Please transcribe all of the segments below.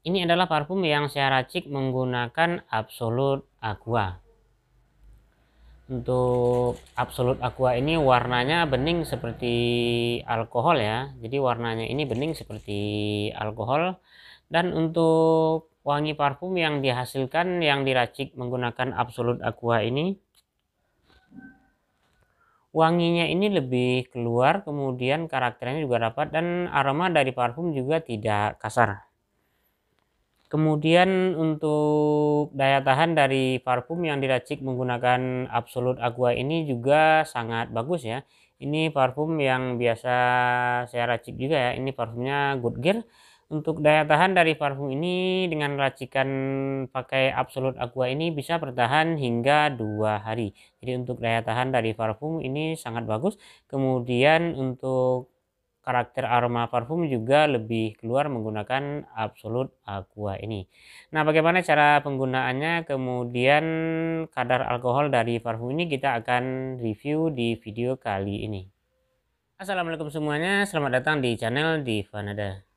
Ini adalah parfum yang saya racik menggunakan Absolute Aqua. Untuk Absolute Aqua ini warnanya bening seperti alkohol ya. Jadi warnanya ini bening seperti alkohol. Dan untuk wangi parfum yang dihasilkan yang diracik menggunakan Absolute Aqua ini wanginya ini lebih keluar kemudian karakternya juga dapat dan aroma dari parfum juga tidak kasar Kemudian untuk daya tahan dari parfum yang diracik menggunakan Absolut Aqua ini juga sangat bagus ya. Ini parfum yang biasa saya racik juga ya. Ini parfumnya Good Gear. Untuk daya tahan dari parfum ini dengan racikan pakai Absolut Aqua ini bisa bertahan hingga dua hari. Jadi untuk daya tahan dari parfum ini sangat bagus. Kemudian untuk karakter aroma parfum juga lebih keluar menggunakan absolut Aqua ini. Nah, bagaimana cara penggunaannya? Kemudian kadar alkohol dari parfum ini kita akan review di video kali ini. Assalamualaikum semuanya, selamat datang di channel Divanada.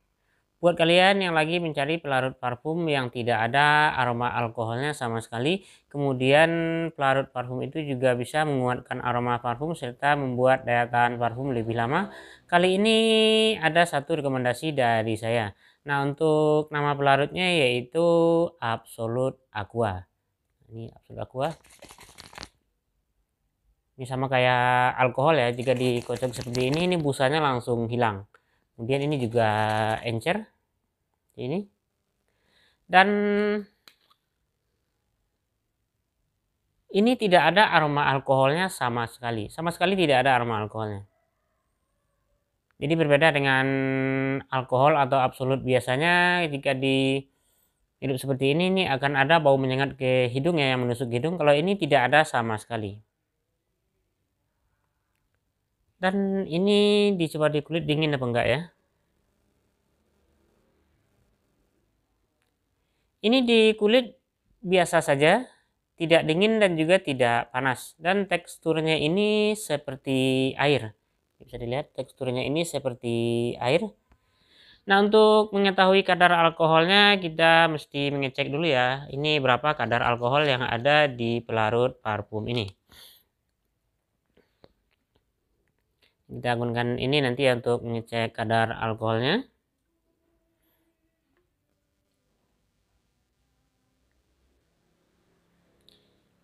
Buat kalian yang lagi mencari pelarut parfum yang tidak ada aroma alkoholnya sama sekali, kemudian pelarut parfum itu juga bisa menguatkan aroma parfum serta membuat daya tahan parfum lebih lama. Kali ini ada satu rekomendasi dari saya. Nah, untuk nama pelarutnya yaitu Absolute Aqua. Ini Absolute Aqua. Ini sama kayak alkohol ya, jika dikocok seperti ini ini busanya langsung hilang. Kemudian ini juga encer ini dan ini tidak ada aroma alkoholnya sama sekali sama sekali tidak ada aroma alkoholnya jadi berbeda dengan alkohol atau absolut biasanya ketika di hidup seperti ini ini akan ada bau menyengat ke hidung ya yang menusuk hidung kalau ini tidak ada sama sekali dan ini dicoba di kulit dingin apa enggak ya Ini di kulit biasa saja, tidak dingin dan juga tidak panas. Dan teksturnya ini seperti air. Bisa dilihat teksturnya ini seperti air. Nah untuk mengetahui kadar alkoholnya kita mesti mengecek dulu ya. Ini berapa kadar alkohol yang ada di pelarut parfum ini. Kita gunakan ini nanti ya untuk mengecek kadar alkoholnya.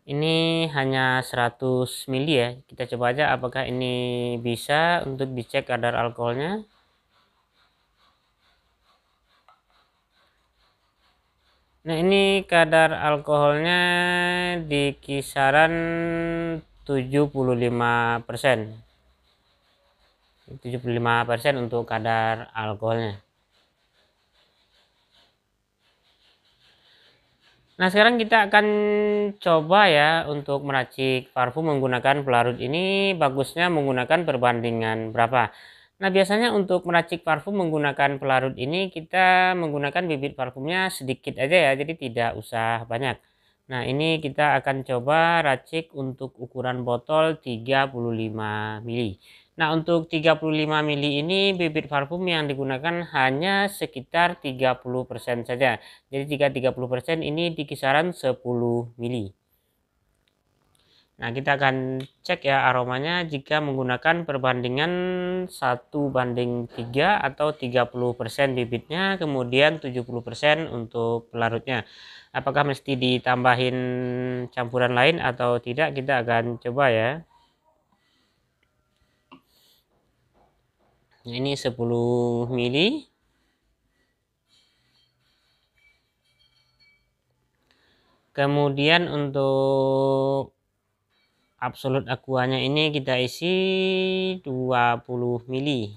ini hanya 100 ml ya kita coba aja apakah ini bisa untuk dicek kadar alkoholnya nah ini kadar alkoholnya di kisaran 75% 75% untuk kadar alkoholnya Nah sekarang kita akan coba ya untuk meracik parfum menggunakan pelarut ini bagusnya menggunakan perbandingan berapa. Nah biasanya untuk meracik parfum menggunakan pelarut ini kita menggunakan bibit parfumnya sedikit aja ya jadi tidak usah banyak. Nah ini kita akan coba racik untuk ukuran botol 35 mili. Nah untuk 35 mili ini bibit parfum yang digunakan hanya sekitar 30% saja. Jadi jika 30% ini di kisaran 10 mili. Nah, kita akan cek ya aromanya jika menggunakan perbandingan 1 banding 3 atau 30% bibitnya, kemudian 70% untuk pelarutnya. Apakah mesti ditambahin campuran lain atau tidak, kita akan coba ya. Nah, ini 10 mili. Kemudian untuk absolut aquanya ini kita isi 20 mili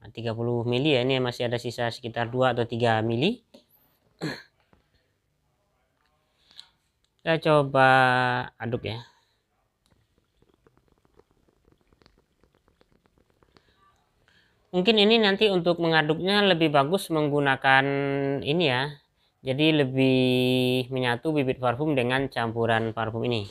nah, 30 mili ya ini masih ada sisa sekitar 2 atau 3 mili kita coba aduk ya mungkin ini nanti untuk mengaduknya lebih bagus menggunakan ini ya jadi lebih menyatu bibit parfum dengan campuran parfum ini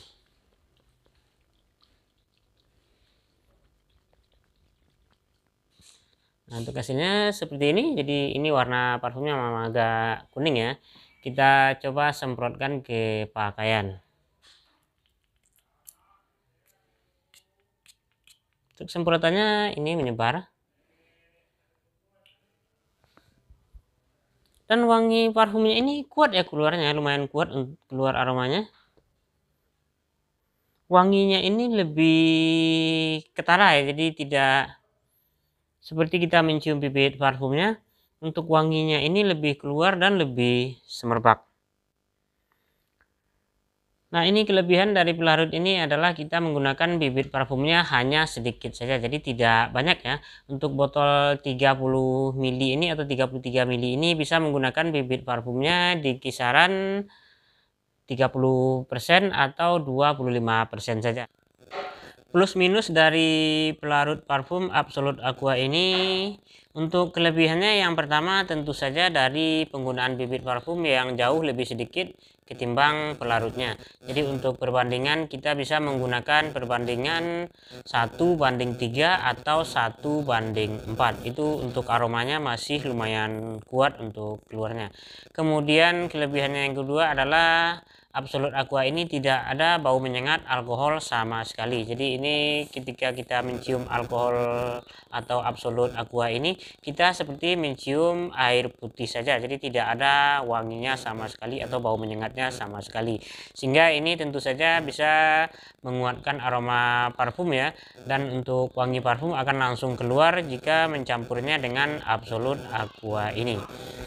nah untuk hasilnya seperti ini jadi ini warna parfumnya memang agak kuning ya kita coba semprotkan ke pakaian untuk semprotannya ini menyebar dan wangi parfumnya ini kuat ya keluarnya lumayan kuat eh, keluar aromanya wanginya ini lebih ketara ya jadi tidak seperti kita mencium bibit parfumnya untuk wanginya ini lebih keluar dan lebih semerbak Nah ini kelebihan dari pelarut ini adalah kita menggunakan bibit parfumnya hanya sedikit saja jadi tidak banyak ya. Untuk botol 30 mili ini atau 33 mili ini bisa menggunakan bibit parfumnya di kisaran 30% atau 25% saja plus minus dari pelarut parfum Absolute Aqua ini untuk kelebihannya yang pertama tentu saja dari penggunaan bibit parfum yang jauh lebih sedikit ketimbang pelarutnya jadi untuk perbandingan kita bisa menggunakan perbandingan 1 banding 3 atau 1 banding 4 itu untuk aromanya masih lumayan kuat untuk keluarnya kemudian kelebihannya yang kedua adalah Absolut Aqua ini tidak ada bau menyengat alkohol sama sekali. Jadi ini ketika kita mencium alkohol atau Absolut Aqua ini kita seperti mencium air putih saja. Jadi tidak ada wanginya sama sekali atau bau menyengatnya sama sekali. Sehingga ini tentu saja bisa menguatkan aroma parfum ya dan untuk wangi parfum akan langsung keluar jika mencampurnya dengan Absolut Aqua ini.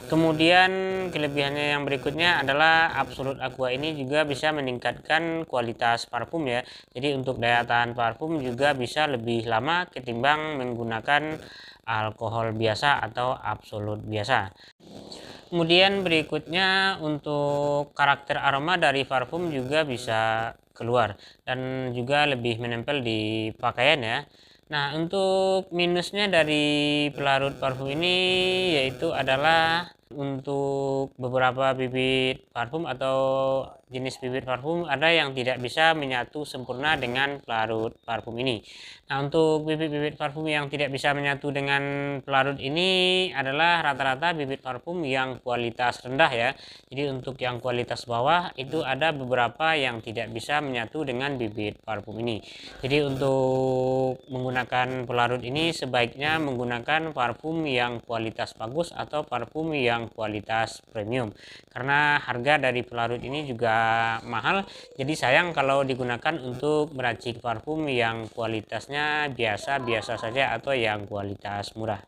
Kemudian kelebihannya yang berikutnya adalah Absolut Aqua ini juga bisa meningkatkan kualitas parfum ya jadi untuk daya tahan parfum juga bisa lebih lama ketimbang menggunakan alkohol biasa atau absolut biasa kemudian berikutnya untuk karakter aroma dari parfum juga bisa keluar dan juga lebih menempel di pakaian ya Nah, untuk minusnya dari pelarut parfum ini yaitu adalah untuk beberapa bibit parfum atau jenis bibit parfum ada yang tidak bisa menyatu sempurna dengan pelarut parfum ini. Nah, untuk bibit-bibit parfum yang tidak bisa menyatu dengan pelarut ini adalah rata-rata bibit parfum yang kualitas rendah ya. Jadi untuk yang kualitas bawah itu ada beberapa yang tidak bisa menyatu dengan bibit parfum ini. Jadi untuk menggunakan pelarut ini sebaiknya menggunakan parfum yang kualitas bagus atau parfum yang kualitas premium. Karena harga dari pelarut ini juga mahal jadi sayang kalau digunakan untuk meracik parfum yang kualitasnya biasa-biasa saja atau yang kualitas murah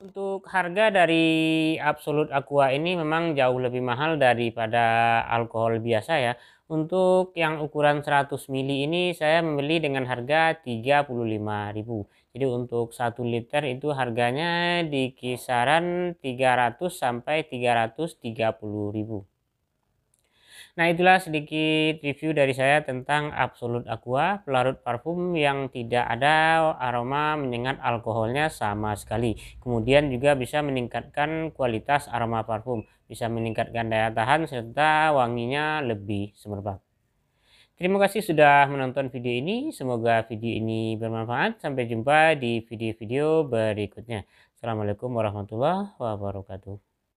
untuk harga dari Absolut Aqua ini memang jauh lebih mahal daripada alkohol biasa ya. Untuk yang ukuran 100 ml ini saya membeli dengan harga 35.000. Jadi untuk 1 liter itu harganya di kisaran 300 sampai 330.000. Nah itulah sedikit review dari saya tentang Absolute Aqua, pelarut parfum yang tidak ada aroma menyengat alkoholnya sama sekali. Kemudian juga bisa meningkatkan kualitas aroma parfum, bisa meningkatkan daya tahan serta wanginya lebih semerbak. Terima kasih sudah menonton video ini, semoga video ini bermanfaat. Sampai jumpa di video-video berikutnya. Assalamualaikum warahmatullahi wabarakatuh.